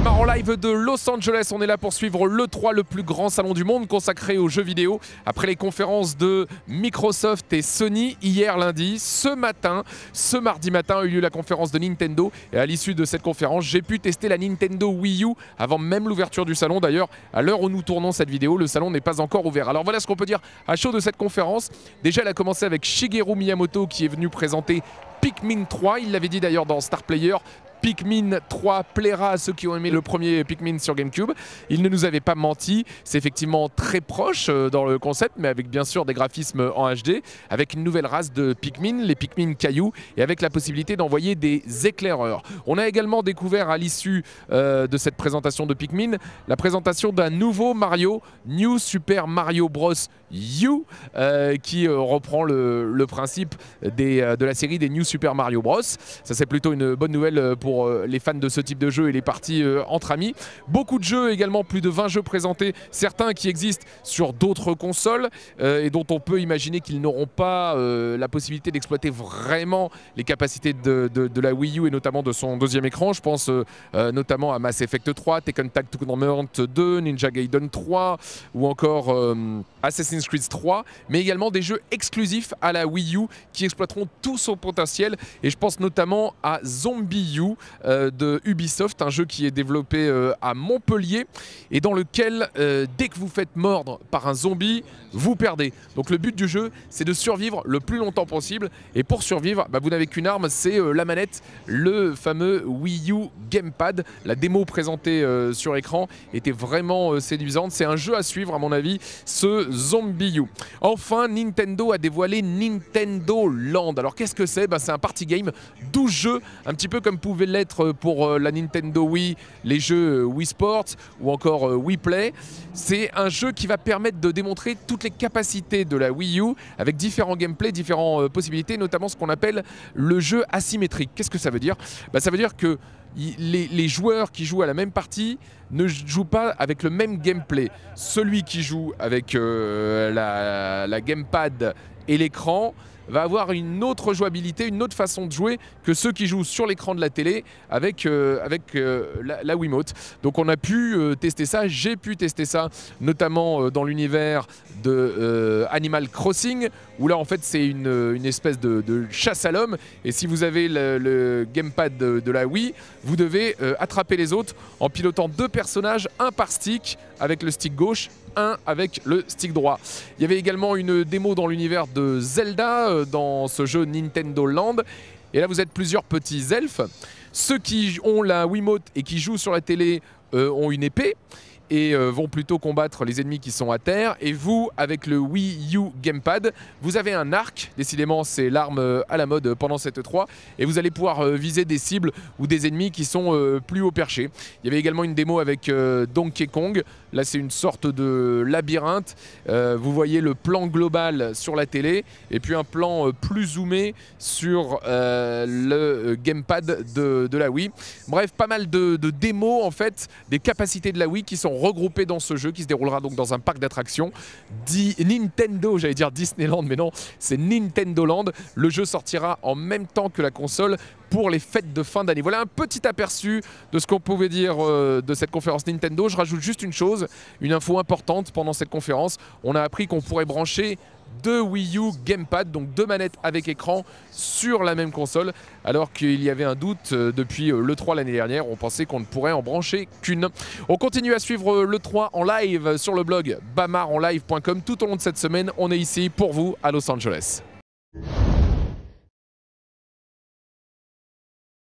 Bamar en live de Los Angeles, on est là pour suivre l'E3, le plus grand salon du monde consacré aux jeux vidéo. Après les conférences de Microsoft et Sony hier lundi, ce matin, ce mardi matin a eu lieu la conférence de Nintendo. Et à l'issue de cette conférence, j'ai pu tester la Nintendo Wii U avant même l'ouverture du salon. D'ailleurs, à l'heure où nous tournons cette vidéo, le salon n'est pas encore ouvert. Alors voilà ce qu'on peut dire à chaud de cette conférence. Déjà, elle a commencé avec Shigeru Miyamoto qui est venu présenter Pikmin 3. Il l'avait dit d'ailleurs dans Star Player, Pikmin 3 plaira à ceux qui ont aimé le premier Pikmin sur GameCube. Il ne nous avait pas menti, c'est effectivement très proche euh, dans le concept, mais avec bien sûr des graphismes en HD, avec une nouvelle race de Pikmin, les Pikmin cailloux, et avec la possibilité d'envoyer des éclaireurs. On a également découvert à l'issue euh, de cette présentation de Pikmin la présentation d'un nouveau Mario, New Super Mario Bros. U, euh, qui reprend le, principe de la série des New Super Mario Bros. Ça c'est plutôt une bonne nouvelle pour pour euh, les fans de ce type de jeu et les parties euh, entre amis. Beaucoup de jeux également, plus de 20 jeux présentés, certains qui existent sur d'autres consoles euh, et dont on peut imaginer qu'ils n'auront pas la possibilité d'exploiter vraiment les capacités de, la Wii U et notamment de son deuxième écran. Je pense notamment à Mass Effect 3, Tekken Tag Tournament 2, Ninja Gaiden 3 ou encore Assassin's Creed 3, mais également des jeux exclusifs à la Wii U qui exploiteront tout son potentiel. Et je pense notamment à Zombie U, euh, de Ubisoft, un jeu qui est développé euh, à Montpellier et dans lequel, euh, dès que vous faites mordre par un zombie, vous perdez. Donc le but du jeu, c'est de survivre le plus longtemps possible. Et pour survivre, bah, vous n'avez qu'une arme, c'est la manette, le fameux Wii U Gamepad. La démo présentée sur écran était vraiment séduisante. C'est un jeu à suivre, à mon avis, ce Zombie U. Enfin, Nintendo a dévoilé Nintendo Land. Alors qu'est-ce que c'est bah, C'est un party game, 12 jeux, un petit peu comme pouvait l'être pour euh, la Nintendo Wii, les jeux euh, Wii Sports ou encore euh, Wii Play. C'est un jeu qui va permettre de démontrer toutes les capacités de la Wii U avec différents gameplays, différentes possibilités, notamment ce qu'on appelle le jeu asymétrique. Qu'est-ce que ça veut dire bah, Ça veut dire que les, joueurs qui jouent à la même partie ne jouent pas avec le même gameplay. Celui qui joue avec la, la gamepad et l'écran va avoir une autre jouabilité, une autre façon de jouer que ceux qui jouent sur l'écran de la télé avec, euh, avec euh, la, Wiimote. Donc on a pu euh, tester ça, j'ai pu tester ça, notamment dans l'univers de Animal Crossing, où là en fait c'est une, espèce de, chasse à l'homme, et si vous avez le, gamepad de, la Wii, vous devez attraper les autres en pilotant deux personnages, un par stick avec le stick gauche avec le stick droit. Il y avait également une démo dans l'univers de Zelda, euh, dans ce jeu Nintendo Land. Et là, vous êtes plusieurs petits elfes. Ceux qui ont la Wiimote et qui jouent sur la télé euh, ont une épée et euh, vont plutôt combattre les ennemis qui sont à terre. Et vous, avec le Wii U Gamepad, vous avez un arc. Décidément, c'est l'arme euh, à la mode pendant cette 3. Et vous allez pouvoir euh, viser des cibles ou des ennemis qui sont plus haut perché. Il y avait également une démo avec Donkey Kong. Là, c'est une sorte de labyrinthe. vous voyez le plan global sur la télé et puis un plan plus zoomé sur le gamepad de, la Wii. Bref, pas mal de, de démos en fait des capacités de la Wii qui sont regroupé dans ce jeu qui se déroulera donc dans un parc d'attractions. dit Nintendo, j'allais dire Disneyland, mais non, c'est Nintendo Land. Le jeu sortira en même temps que la console pour les fêtes de fin d'année. Voilà un petit aperçu de ce qu'on pouvait dire euh, de cette conférence Nintendo. Je rajoute juste une chose, une info importante pendant cette conférence. On a appris qu'on pourrait brancher deux Wii U Gamepad, donc deux manettes avec écran sur la même console, alors qu'il y avait un doute euh, depuis euh, l'E3 l'année dernière, on pensait qu'on ne pourrait en brancher qu'une. On continue à suivre l'E3 en live sur le blog bamaronlive.com. tout au long de cette semaine, on est ici pour vous à Los Angeles.